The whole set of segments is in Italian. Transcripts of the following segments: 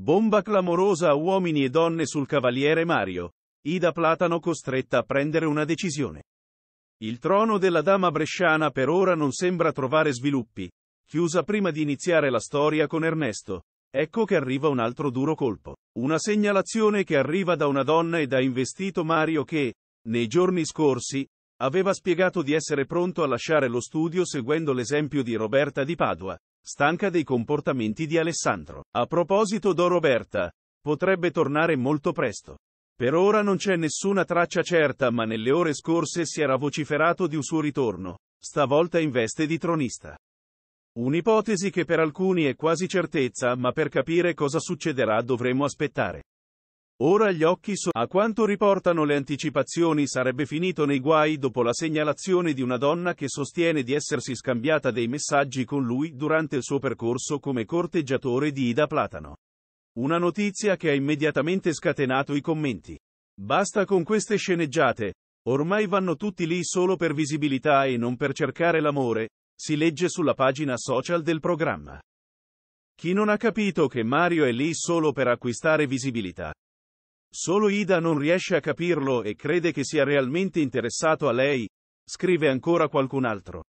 Bomba clamorosa a uomini e donne sul cavaliere Mario. Ida Platano costretta a prendere una decisione. Il trono della dama bresciana per ora non sembra trovare sviluppi. Chiusa prima di iniziare la storia con Ernesto. Ecco che arriva un altro duro colpo. Una segnalazione che arriva da una donna ed ha investito Mario che, nei giorni scorsi, aveva spiegato di essere pronto a lasciare lo studio seguendo l'esempio di Roberta di Padua stanca dei comportamenti di Alessandro. A proposito do Roberta, potrebbe tornare molto presto. Per ora non c'è nessuna traccia certa, ma nelle ore scorse si era vociferato di un suo ritorno, stavolta in veste di tronista. Un'ipotesi che per alcuni è quasi certezza, ma per capire cosa succederà dovremo aspettare. Ora gli occhi sono... A quanto riportano le anticipazioni sarebbe finito nei guai dopo la segnalazione di una donna che sostiene di essersi scambiata dei messaggi con lui durante il suo percorso come corteggiatore di Ida Platano. Una notizia che ha immediatamente scatenato i commenti. Basta con queste sceneggiate. Ormai vanno tutti lì solo per visibilità e non per cercare l'amore, si legge sulla pagina social del programma. Chi non ha capito che Mario è lì solo per acquistare visibilità, Solo Ida non riesce a capirlo e crede che sia realmente interessato a lei, scrive ancora qualcun altro.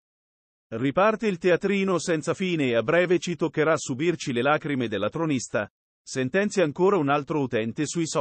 Riparte il teatrino senza fine e a breve ci toccherà subirci le lacrime della tronista, sentenzia ancora un altro utente sui social.